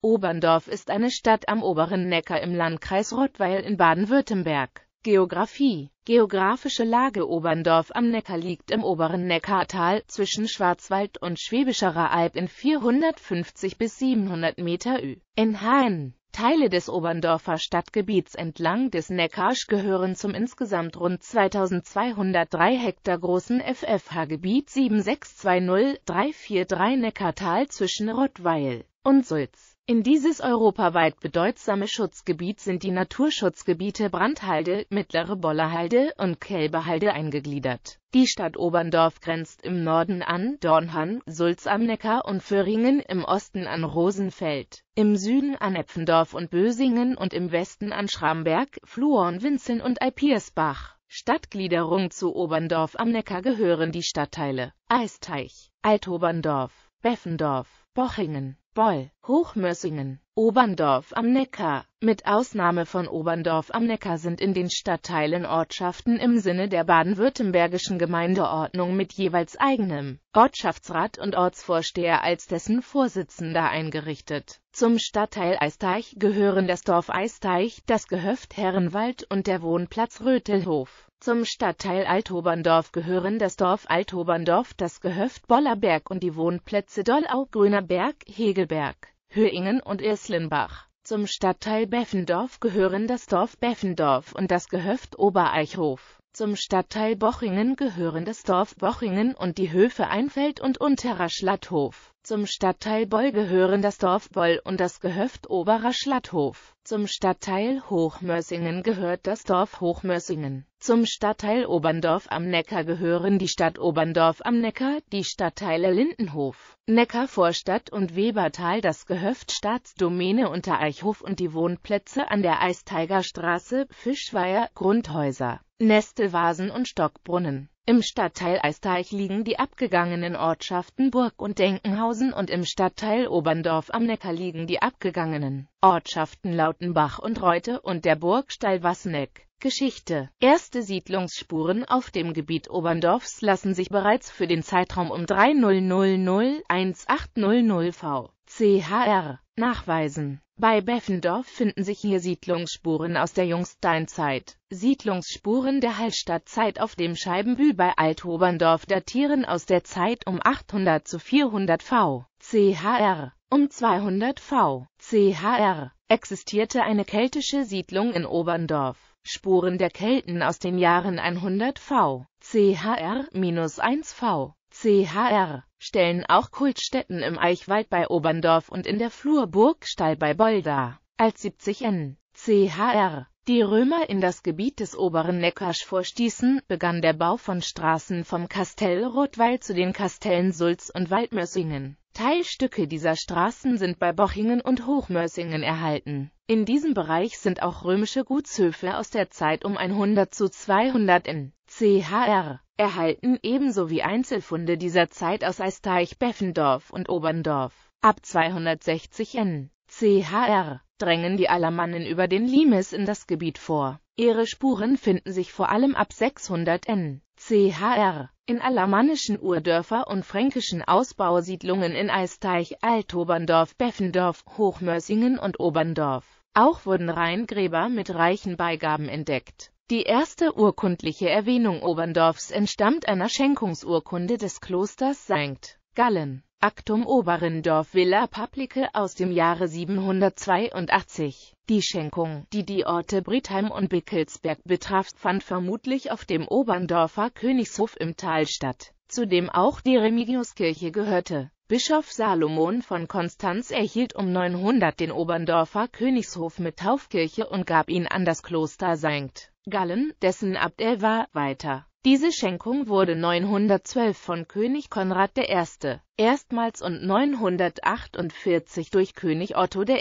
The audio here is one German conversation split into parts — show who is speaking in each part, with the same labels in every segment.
Speaker 1: Oberndorf ist eine Stadt am oberen Neckar im Landkreis Rottweil in Baden-Württemberg. Geografie Geografische Lage Oberndorf am Neckar liegt im oberen Neckartal zwischen Schwarzwald und Schwäbischerer Alb in 450 bis 700 Meter Ü. In Hain. Teile des Oberndorfer Stadtgebiets entlang des Neckars gehören zum insgesamt rund 2203 Hektar großen FFH-Gebiet 7620-343 Neckartal zwischen Rottweil und Sulz. In dieses europaweit bedeutsame Schutzgebiet sind die Naturschutzgebiete Brandhalde, Mittlere Bollerhalde und Kälberhalde eingegliedert. Die Stadt Oberndorf grenzt im Norden an Dornhan, Sulz am Neckar und Föhringen, im Osten an Rosenfeld, im Süden an Epfendorf und Bösingen und im Westen an Schramberg, Fluorn, Winzeln und Alpiersbach. Stadtgliederung zu Oberndorf am Neckar gehören die Stadtteile Eisteich, Altoberndorf, Beffendorf, Bochingen, Beul, Hochmössingen, Oberndorf am Neckar. Mit Ausnahme von Oberndorf am Neckar sind in den Stadtteilen Ortschaften im Sinne der baden-württembergischen Gemeindeordnung mit jeweils eigenem Ortschaftsrat und Ortsvorsteher als dessen Vorsitzender eingerichtet. Zum Stadtteil Eisteich gehören das Dorf Eisteich, das Gehöft Herrenwald und der Wohnplatz Rötelhof zum Stadtteil Althoberndorf gehören das Dorf Althoberndorf, das Gehöft Bollerberg und die Wohnplätze Dollau, Grünerberg, Hegelberg, Höingen und Irslenbach. Zum Stadtteil Beffendorf gehören das Dorf Beffendorf und das Gehöft Obereichhof. Zum Stadtteil Bochingen gehören das Dorf Bochingen und die Höfe Einfeld und Unterer Schlatthof. Zum Stadtteil Boll gehören das Dorf Boll und das Gehöft Oberer Schlatthof. Zum Stadtteil Hochmörsingen gehört das Dorf Hochmörsingen. Zum Stadtteil Oberndorf am Neckar gehören die Stadt Oberndorf am Neckar, die Stadtteile Lindenhof, Neckarvorstadt und Webertal, das Gehöft Staatsdomäne unter Eichhof und die Wohnplätze an der Eisteigerstraße, Fischweier, Grundhäuser, Nestelvasen und Stockbrunnen. Im Stadtteil Eisteich liegen die abgegangenen Ortschaften Burg und Denkenhausen und im Stadtteil Oberndorf am Neckar liegen die abgegangenen Ortschaften Lautenbach und Reute und der Burgstall Wassneck. Geschichte Erste Siedlungsspuren auf dem Gebiet Oberndorfs lassen sich bereits für den Zeitraum um 3000-1800 v. CHR nachweisen bei Beffendorf finden sich hier Siedlungsspuren aus der Jungsteinzeit. Siedlungsspuren der Hallstattzeit auf dem Scheibenbühl bei Althoberndorf datieren aus der Zeit um 800 zu 400 v. chr. Um 200 v. chr. existierte eine keltische Siedlung in Oberndorf. Spuren der Kelten aus den Jahren 100 v. chr. 1 v. CHR, stellen auch Kultstätten im Eichwald bei Oberndorf und in der Flurburgstall bei Boll Als 70 N. CHR die Römer in das Gebiet des oberen Neckarsch vorstießen, begann der Bau von Straßen vom Kastell Rottweil zu den Kastellen Sulz und Waldmössingen. Teilstücke dieser Straßen sind bei Bochingen und Hochmörsingen erhalten. In diesem Bereich sind auch römische Gutshöfe aus der Zeit um 100 zu 200 in CHR erhalten, ebenso wie Einzelfunde dieser Zeit aus Eisteich, Beffendorf und Oberndorf. Ab 260 in CHR drängen die Alamannen über den Limes in das Gebiet vor Ihre Spuren finden sich vor allem ab 600 N. CHR in alamannischen Urdörfer und fränkischen Ausbausiedlungen in Eisteich, Altoberndorf, Beffendorf, Hochmörsingen und Oberndorf. Auch wurden Rheingräber mit reichen Beigaben entdeckt. Die erste urkundliche Erwähnung Oberndorfs entstammt einer Schenkungsurkunde des Klosters St. Gallen. Aktum Oberendorf Villa Publike aus dem Jahre 782. Die Schenkung, die die Orte Britheim und Bickelsberg betraf, fand vermutlich auf dem Oberndorfer Königshof im Tal statt, zu dem auch die Remigiuskirche gehörte. Bischof Salomon von Konstanz erhielt um 900 den Oberndorfer Königshof mit Taufkirche und gab ihn an das Kloster St. Gallen, dessen Abt er war, weiter diese Schenkung wurde 912 von König Konrad I. erstmals und 948 durch König Otto I.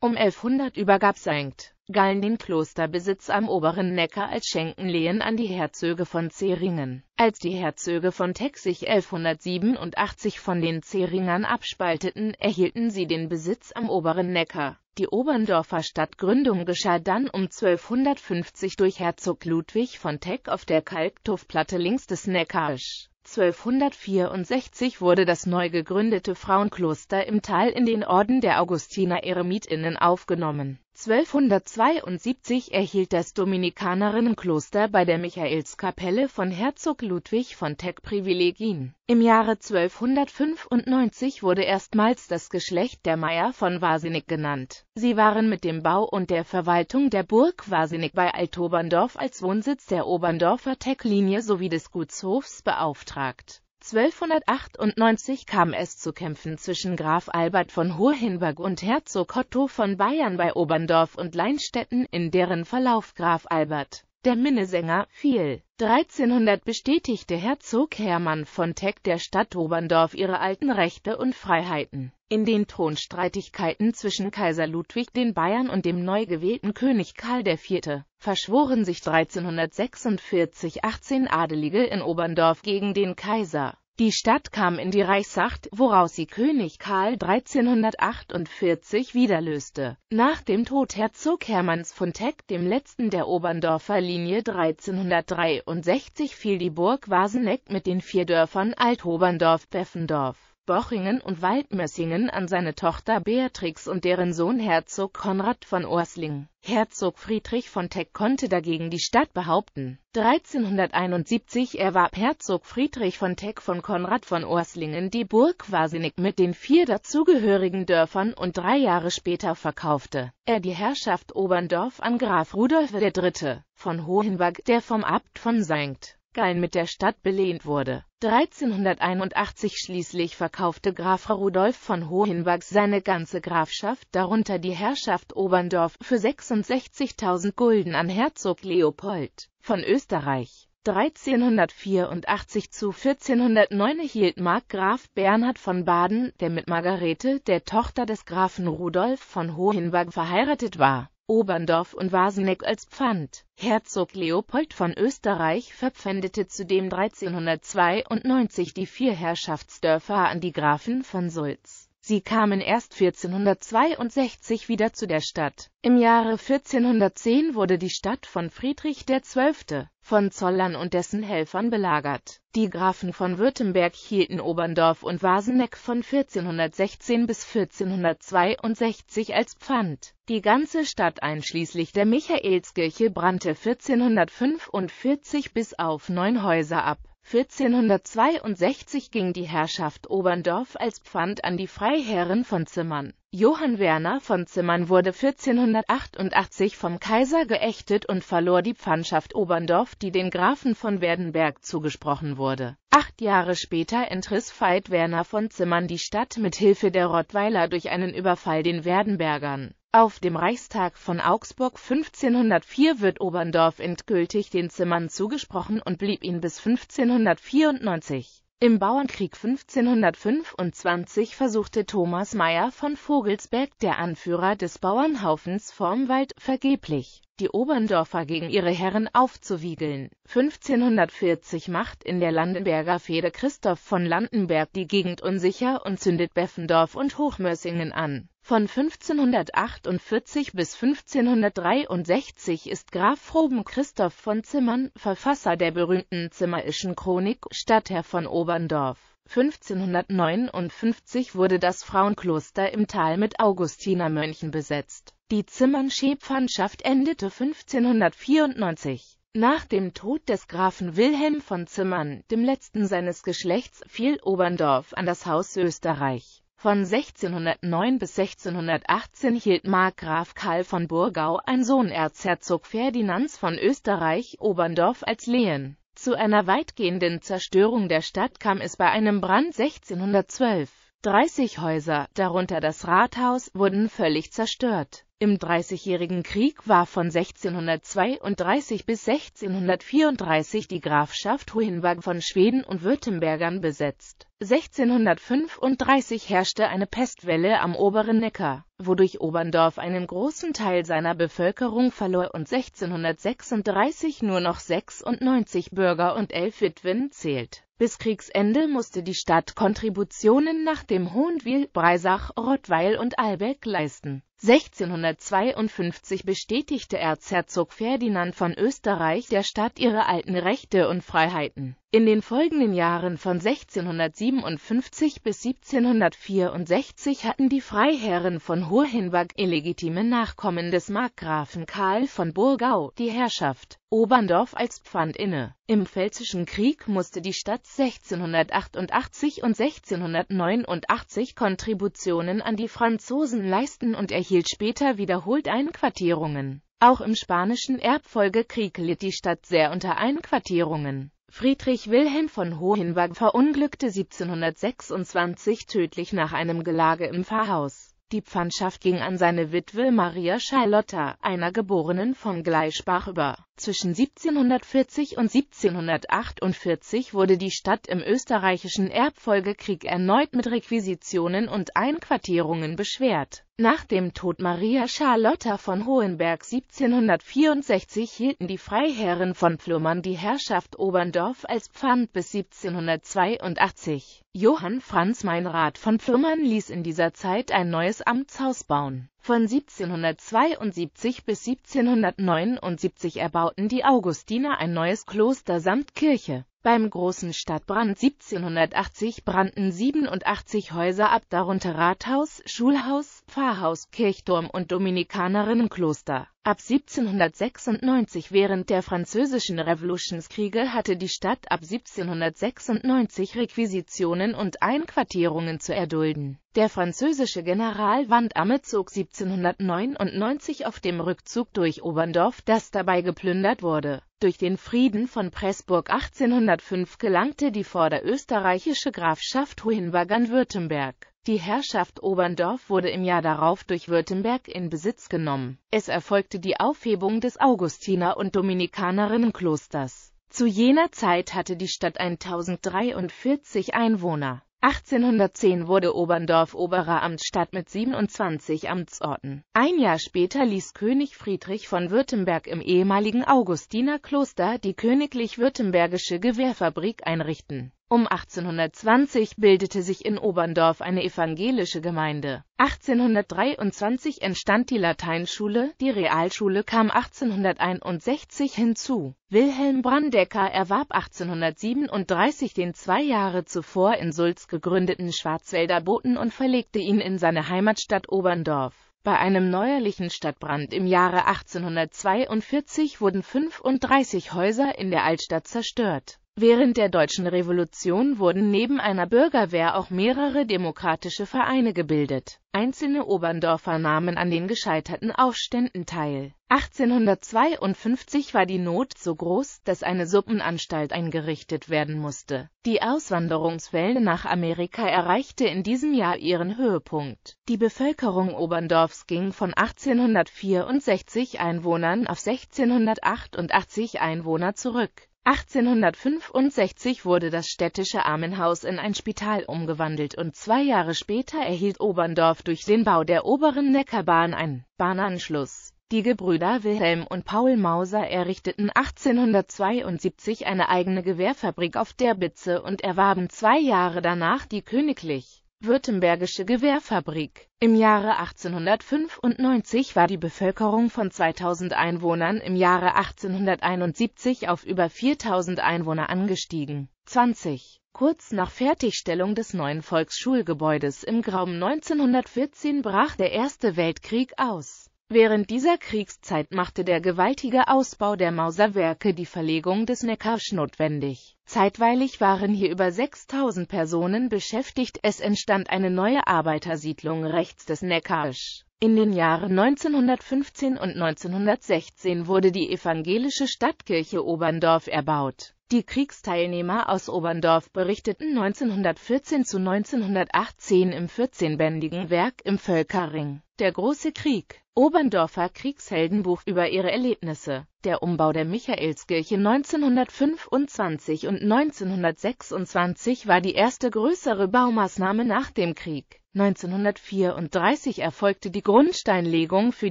Speaker 1: Um 1100 übergab St. Gallen den Klosterbesitz am oberen Neckar als Schenkenlehen an die Herzöge von Zeringen. Als die Herzöge von Teck 1187 von den Zeringern abspalteten, erhielten sie den Besitz am oberen Neckar. Die Oberndorfer Stadtgründung geschah dann um 1250 durch Herzog Ludwig von Teck auf der Kalktuffplatte links des Neckarsch. 1264 wurde das neu gegründete Frauenkloster im Tal in den Orden der Augustiner Eremitinnen aufgenommen 1272 erhielt das Dominikanerinnenkloster bei der Michaelskapelle von Herzog Ludwig von Teck Privilegien. Im Jahre 1295 wurde erstmals das Geschlecht der Meier von Wasenick genannt. Sie waren mit dem Bau und der Verwaltung der Burg Wasenick bei Altoberndorf als Wohnsitz der Oberndorfer Tecklinie sowie des Gutshofs beauftragt 1298 kam es zu Kämpfen zwischen Graf Albert von Hohenberg und Herzog Otto von Bayern bei Oberndorf und Leinstetten, in deren Verlauf Graf Albert der Minnesänger fiel. 1300 bestätigte Herzog Hermann von Teck der Stadt Oberndorf ihre alten Rechte und Freiheiten. In den Thronstreitigkeiten zwischen Kaiser Ludwig den Bayern und dem neu gewählten König Karl IV. verschworen sich 1346 18 Adelige in Oberndorf gegen den Kaiser die Stadt kam in die Reichsacht, woraus sie König Karl 1348 wiederlöste. Nach dem Tod Herzog Hermanns von Teck, dem letzten der Oberndorfer Linie 1363, fiel die Burg Waseneck mit den vier Dörfern Altoberndorf, Beffendorf, Bochingen und Waldmössingen an seine Tochter Beatrix und deren Sohn Herzog Konrad von Orsling. Herzog Friedrich von Teck konnte dagegen die Stadt behaupten. 1371 erwarb Herzog Friedrich von Teck von Konrad von Orslingen die Burg Wasenig mit den vier dazugehörigen Dörfern und drei Jahre später verkaufte er die Herrschaft Oberndorf an Graf Rudolf III. von Hohenberg, der vom Abt von St. Holstein mit der Stadt belehnt wurde. 1381 schließlich verkaufte Graf Rudolf von Hohenberg seine ganze Grafschaft, darunter die Herrschaft Oberndorf, für 66.000 Gulden an Herzog Leopold von Österreich. 1384 zu 1409 hielt Markgraf Bernhard von Baden, der mit Margarete, der Tochter des Grafen Rudolf von Hohenberg, verheiratet war Oberndorf und Waseneck als Pfand. Herzog Leopold von Österreich verpfändete zudem 1392 die vier Herrschaftsdörfer an die Grafen von Sulz. Sie kamen erst 1462 wieder zu der Stadt. Im Jahre 1410 wurde die Stadt von Friedrich XII. von Zollern und dessen Helfern belagert. Die Grafen von Württemberg hielten Oberndorf und Waseneck von 1416 bis 1462 als Pfand. Die ganze Stadt einschließlich der Michaelskirche brannte 1445 bis auf neun Häuser ab. 1462 ging die Herrschaft Oberndorf als Pfand an die Freiherren von Zimmern. Johann Werner von Zimmern wurde 1488 vom Kaiser geächtet und verlor die Pfandschaft Oberndorf, die den Grafen von Werdenberg zugesprochen wurde. Acht Jahre später entriss Veit Werner von Zimmern die Stadt mit Hilfe der Rottweiler durch einen Überfall den Werdenbergern auf dem Reichstag von Augsburg 1504 wird Oberndorf endgültig den Zimmern zugesprochen und blieb ihn bis 1594. Im Bauernkrieg 1525 versuchte Thomas Meyer von Vogelsberg, der Anführer des Bauernhaufens Vormwald, vergeblich, die Oberndorfer gegen ihre Herren aufzuwiegeln. 1540 macht in der Landenberger Fehde Christoph von Landenberg die Gegend unsicher und zündet Beffendorf und Hochmössingen an von 1548 bis 1563 ist Graf Froben Christoph von Zimmern Verfasser der berühmten Zimmerischen Chronik Stadtherr von Oberndorf. 1559 wurde das Frauenkloster im Tal mit Augustinermönchen besetzt. Die Zimmernsche Pfandschaft endete 1594. Nach dem Tod des Grafen Wilhelm von Zimmern, dem letzten seines Geschlechts, fiel Oberndorf an das Haus Österreich. Von 1609 bis 1618 hielt Markgraf Karl von Burgau, ein Sohn Erzherzog Ferdinands von Österreich, Oberndorf als Lehen. Zu einer weitgehenden Zerstörung der Stadt kam es bei einem Brand 1612. 30 Häuser, darunter das Rathaus, wurden völlig zerstört. Im Dreißigjährigen Krieg war von 1632 bis 1634 die Grafschaft Hohenwag von Schweden und Württembergern besetzt. 1635 herrschte eine Pestwelle am oberen Neckar, wodurch Oberndorf einen großen Teil seiner Bevölkerung verlor und 1636 nur noch 96 Bürger und elf Witwen zählt. Bis Kriegsende musste die Stadt Kontributionen nach dem Hohenwil, Breisach, Rottweil und Albeck leisten 1652 bestätigte Erzherzog Ferdinand von Österreich der Stadt ihre alten Rechte und Freiheiten. In den folgenden Jahren von 1657 bis 1764 hatten die Freiherren von Hohenberg illegitime Nachkommen des Markgrafen Karl von Burgau, die Herrschaft Oberndorf als Pfand inne. Im Pfälzischen Krieg musste die Stadt 1688 und 1689 Kontributionen an die Franzosen leisten und erhielt erhielt später wiederholt Einquartierungen. Auch im Spanischen Erbfolgekrieg litt die Stadt sehr unter Einquartierungen. Friedrich Wilhelm von Hohenwag verunglückte 1726 tödlich nach einem Gelage im Pfarrhaus. Die Pfandschaft ging an seine Witwe Maria Charlotta, einer Geborenen von Gleichbach über. Zwischen 1740 und 1748 wurde die Stadt im österreichischen Erbfolgekrieg erneut mit Requisitionen und Einquartierungen beschwert. Nach dem Tod Maria Charlotta von Hohenberg 1764 hielten die Freiherren von Pflummern die Herrschaft Oberndorf als Pfand bis 1782. Johann Franz Meinrad von Pflummern ließ in dieser Zeit ein neues Amtshaus bauen von 1772 bis 1779 erbauten die Augustiner ein neues Kloster samt Kirche beim großen Stadtbrand 1780 brannten 87 Häuser ab, darunter Rathaus, Schulhaus, Pfarrhaus, Kirchturm und Dominikanerinnenkloster. Ab 1796 während der französischen Revolutionskriege hatte die Stadt ab 1796 Requisitionen und Einquartierungen zu erdulden. Der französische General Wandamme zog 1799 auf dem Rückzug durch Oberndorf, das dabei geplündert wurde. Durch den Frieden von Pressburg 1805 gelangte die vorderösterreichische Grafschaft Hohenberg an Württemberg. Die Herrschaft Oberndorf wurde im Jahr darauf durch Württemberg in Besitz genommen. Es erfolgte die Aufhebung des Augustiner- und Dominikanerinnenklosters. Zu jener Zeit hatte die Stadt 1043 Einwohner. 1810 wurde Oberndorf oberer Amtsstadt mit 27 Amtsorten. Ein Jahr später ließ König Friedrich von Württemberg im ehemaligen Augustinerkloster die königlich-württembergische Gewehrfabrik einrichten um 1820 bildete sich in Oberndorf eine evangelische Gemeinde. 1823 entstand die Lateinschule, die Realschule kam 1861 hinzu. Wilhelm Brandecker erwarb 1837 den zwei Jahre zuvor in Sulz gegründeten Schwarzwälder Boten und verlegte ihn in seine Heimatstadt Oberndorf. Bei einem neuerlichen Stadtbrand im Jahre 1842 wurden 35 Häuser in der Altstadt zerstört. Während der Deutschen Revolution wurden neben einer Bürgerwehr auch mehrere demokratische Vereine gebildet. Einzelne Oberndorfer nahmen an den gescheiterten Aufständen teil. 1852 war die Not so groß, dass eine Suppenanstalt eingerichtet werden musste. Die Auswanderungswelle nach Amerika erreichte in diesem Jahr ihren Höhepunkt. Die Bevölkerung Oberndorfs ging von 1864 Einwohnern auf 1688 Einwohner zurück 1865 wurde das städtische Armenhaus in ein Spital umgewandelt und zwei Jahre später erhielt Oberndorf durch den Bau der oberen Neckarbahn einen Bahnanschluss. Die Gebrüder Wilhelm und Paul Mauser errichteten 1872 eine eigene Gewehrfabrik auf der Bitze und erwarben zwei Jahre danach die Königlich Württembergische Gewehrfabrik. Im Jahre 1895 war die Bevölkerung von 2000 Einwohnern im Jahre 1871 auf über 4000 Einwohner angestiegen. 20. Kurz nach Fertigstellung des neuen Volksschulgebäudes im Graum 1914 brach der Erste Weltkrieg aus Während dieser Kriegszeit machte der gewaltige Ausbau der Mauserwerke die Verlegung des Neckarsch notwendig. Zeitweilig waren hier über 6000 Personen beschäftigt, es entstand eine neue Arbeitersiedlung rechts des Neckarsch. In den Jahren 1915 und 1916 wurde die evangelische Stadtkirche Oberndorf erbaut. Die Kriegsteilnehmer aus Oberndorf berichteten 1914 zu 1918 im 14-bändigen Werk im Völkerring. Der große Krieg. Oberndorfer Kriegsheldenbuch über ihre Erlebnisse. Der Umbau der Michaelskirche 1925 und 1926 war die erste größere Baumaßnahme nach dem Krieg. 1934 erfolgte die Grundsteinlegung für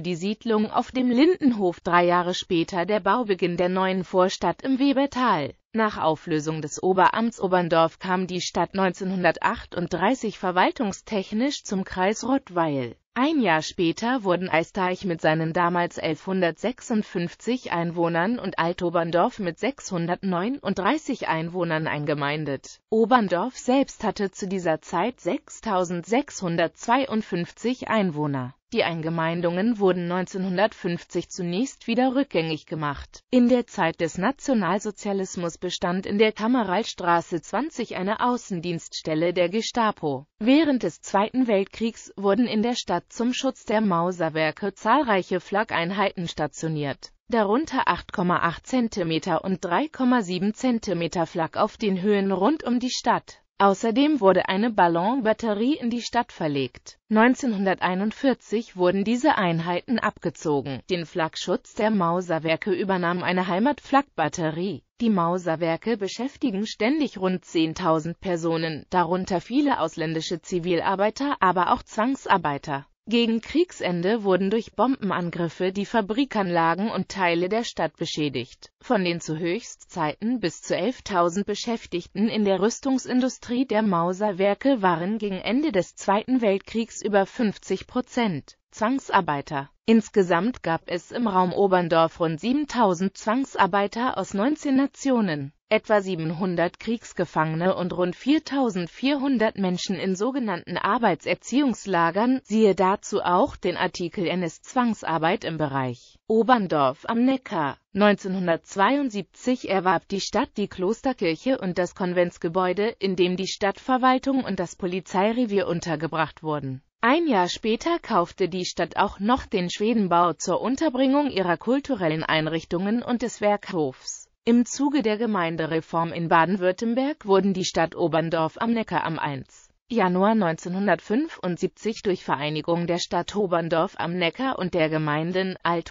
Speaker 1: die Siedlung auf dem Lindenhof, drei Jahre später der Baubeginn der neuen Vorstadt im Webertal. Nach Auflösung des Oberamts Oberndorf kam die Stadt 1938 verwaltungstechnisch zum Kreis Rottweil. Ein Jahr später wurden Eisteich mit seinen damals 1156 Einwohnern und Altoberndorf mit 639 Einwohnern eingemeindet. Oberndorf selbst hatte zu dieser Zeit 6652 Einwohner. Die Eingemeindungen wurden 1950 zunächst wieder rückgängig gemacht. In der Zeit des Nationalsozialismus bestand in der Kameralstraße 20 eine Außendienststelle der Gestapo. Während des Zweiten Weltkriegs wurden in der Stadt zum Schutz der Mauserwerke zahlreiche Flaggeinheiten stationiert, darunter 8,8 cm und 3,7 cm Flak auf den Höhen rund um die Stadt Außerdem wurde eine Ballonbatterie in die Stadt verlegt. 1941 wurden diese Einheiten abgezogen. Den Flakschutz der Mauserwerke übernahm eine heimatflak Die Mauserwerke beschäftigen ständig rund 10.000 Personen, darunter viele ausländische Zivilarbeiter, aber auch Zwangsarbeiter. Gegen Kriegsende wurden durch Bombenangriffe die Fabrikanlagen und Teile der Stadt beschädigt. Von den zu Höchstzeiten bis zu 11.000 Beschäftigten in der Rüstungsindustrie der Mauserwerke waren gegen Ende des Zweiten Weltkriegs über 50 Prozent Zwangsarbeiter. Insgesamt gab es im Raum Oberndorf rund 7000 Zwangsarbeiter aus 19 Nationen, etwa 700 Kriegsgefangene und rund 4400 Menschen in sogenannten Arbeitserziehungslagern, siehe dazu auch den Artikel NS-Zwangsarbeit im Bereich Oberndorf am Neckar. 1972 erwarb die Stadt die Klosterkirche und das Konventsgebäude, in dem die Stadtverwaltung und das Polizeirevier untergebracht wurden ein Jahr später kaufte die Stadt auch noch den Schwedenbau zur Unterbringung ihrer kulturellen Einrichtungen und des Werkhofs. Im Zuge der Gemeindereform in Baden-Württemberg wurden die Stadt Oberndorf am Neckar am 1. Januar 1975 durch Vereinigung der Stadt Oberndorf am Neckar und der Gemeinden alt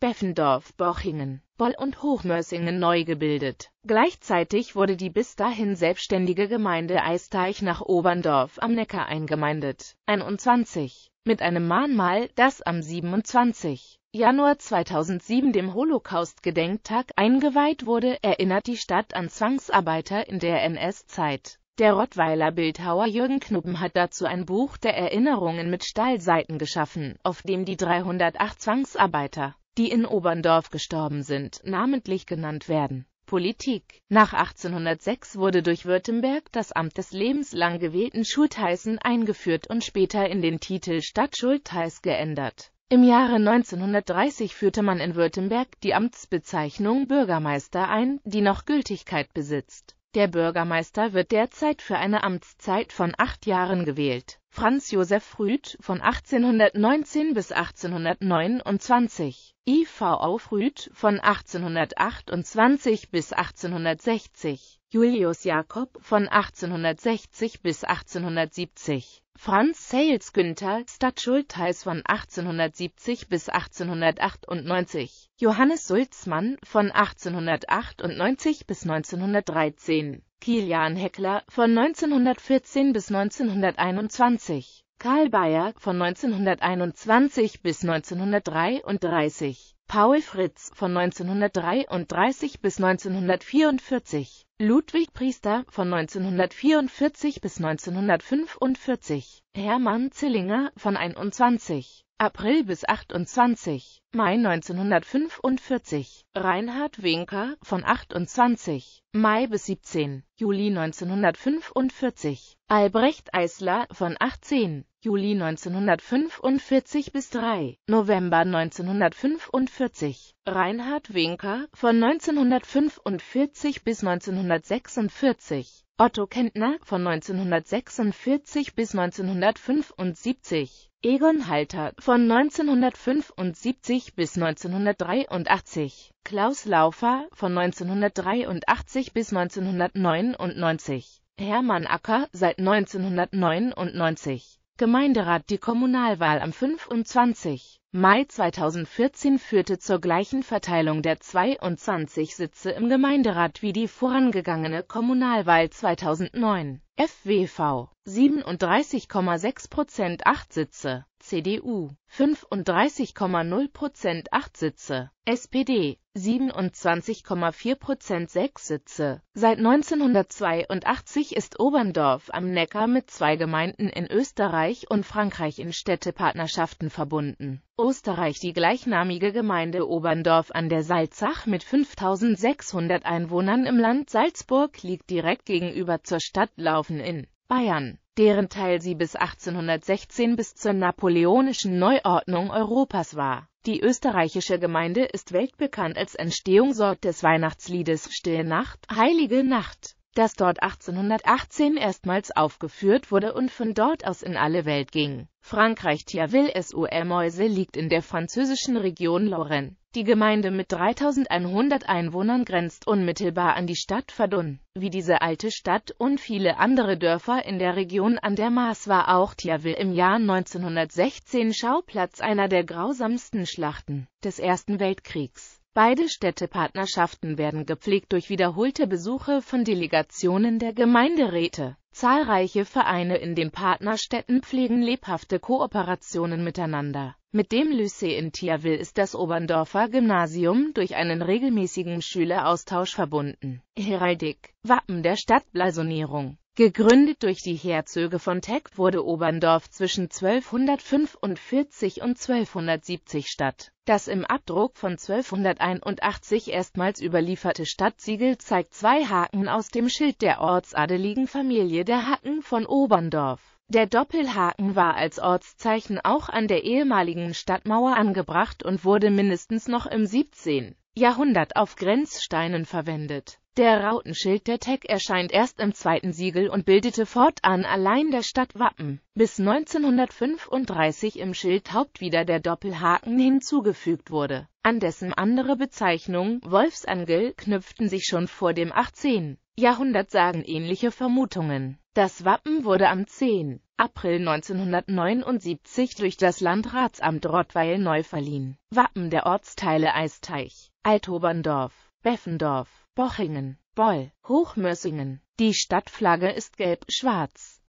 Speaker 1: Beffendorf, Borchingen, Boll und Hochmörsingen neu gebildet. Gleichzeitig wurde die bis dahin selbstständige Gemeinde Eisteich nach Oberndorf am Neckar eingemeindet. 21. Mit einem Mahnmal, das am 27. Januar 2007 dem Holocaust-Gedenktag eingeweiht wurde, erinnert die Stadt an Zwangsarbeiter in der NS-Zeit der Rottweiler Bildhauer Jürgen Knuppen hat dazu ein Buch der Erinnerungen mit Stallseiten geschaffen, auf dem die 308 Zwangsarbeiter, die in Oberndorf gestorben sind, namentlich genannt werden. Politik. Nach 1806 wurde durch Württemberg das Amt des lebenslang gewählten Schultheißen eingeführt und später in den Titel Stadtschultheiß geändert. Im Jahre 1930 führte man in Württemberg die Amtsbezeichnung Bürgermeister ein, die noch Gültigkeit besitzt. Der Bürgermeister wird derzeit für eine Amtszeit von acht Jahren gewählt. Franz Josef Rüth von 1819 bis 1829 IV. Aufrüth von 1828 bis 1860, Julius Jakob von 1860 bis 1870, Franz Sales Günther Stadtschultheiß von 1870 bis 1898, Johannes Sulzmann von 1898 bis 1913, Kilian Heckler von 1914 bis 1921, Karl Bayer von 1921 bis 1933, Paul Fritz von 1933 bis 1944, Ludwig Priester von 1944 bis 1945, Hermann Zillinger von 21 April bis 28. Mai 1945, Reinhard Winker von 28. Mai bis 17. Juli 1945, Albrecht Eisler von 18. Juli 1945 bis 3. November 1945, Reinhard Winker von 1945 bis 1946, Otto Kentner von 1946 bis 1975, Egon Halter von 1975 bis 1983, Klaus Laufer von 1983 bis 1999, Hermann Acker seit 1999, Gemeinderat die Kommunalwahl am 25. Mai 2014 führte zur gleichen Verteilung der 22 Sitze im Gemeinderat wie die vorangegangene Kommunalwahl 2009. FWV 37,6 Prozent 8 Sitze CDU 35,0 Prozent 8 Sitze, SPD 27,4 Prozent 6 Sitze. Seit 1982 ist Oberndorf am Neckar mit zwei Gemeinden in Österreich und Frankreich in Städtepartnerschaften verbunden. Österreich die gleichnamige Gemeinde Oberndorf an der Salzach mit 5600 Einwohnern im Land Salzburg liegt direkt gegenüber zur Stadt Laufen in Bayern deren Teil sie bis 1816 bis zur napoleonischen Neuordnung Europas war. Die österreichische Gemeinde ist weltbekannt als Entstehungsort des Weihnachtsliedes Stille Nacht, Heilige Nacht das dort 1818 erstmals aufgeführt wurde und von dort aus in alle Welt ging. Frankreich Thiaville sur Mäuse liegt in der französischen Region Lorraine. Die Gemeinde mit 3100 Einwohnern grenzt unmittelbar an die Stadt Verdun. Wie diese alte Stadt und viele andere Dörfer in der Region an der Maas war auch Thiaville im Jahr 1916 Schauplatz einer der grausamsten Schlachten des Ersten Weltkriegs Beide Städtepartnerschaften werden gepflegt durch wiederholte Besuche von Delegationen der Gemeinderäte. Zahlreiche Vereine in den Partnerstädten pflegen lebhafte Kooperationen miteinander. Mit dem Lycée in Thierville ist das Oberndorfer Gymnasium durch einen regelmäßigen Schüleraustausch verbunden. Heraldik Wappen der Stadtblasonierung Gegründet durch die Herzöge von Teck wurde Oberndorf zwischen 1245 und 1270 Stadt. Das im Abdruck von 1281 erstmals überlieferte Stadtsiegel zeigt zwei Haken aus dem Schild der ortsadeligen Familie der Hacken von Oberndorf. Der Doppelhaken war als Ortszeichen auch an der ehemaligen Stadtmauer angebracht und wurde mindestens noch im 17. Jahrhundert auf Grenzsteinen verwendet. Der Rautenschild der Tech erscheint erst im zweiten Siegel und bildete fortan allein das Stadtwappen. Bis 1935 im Schildhaupt wieder der Doppelhaken hinzugefügt wurde. An dessen andere Bezeichnung Wolfsangel knüpften sich schon vor dem 18. Jahrhundert sagen ähnliche Vermutungen. Das Wappen wurde am 10. April 1979 durch das Landratsamt Rottweil neu verliehen. Wappen der Ortsteile Eisteich Altoberndorf, Beffendorf, Bochingen, Boll, Hochmössingen. Die Stadtflagge ist gelb-schwarz.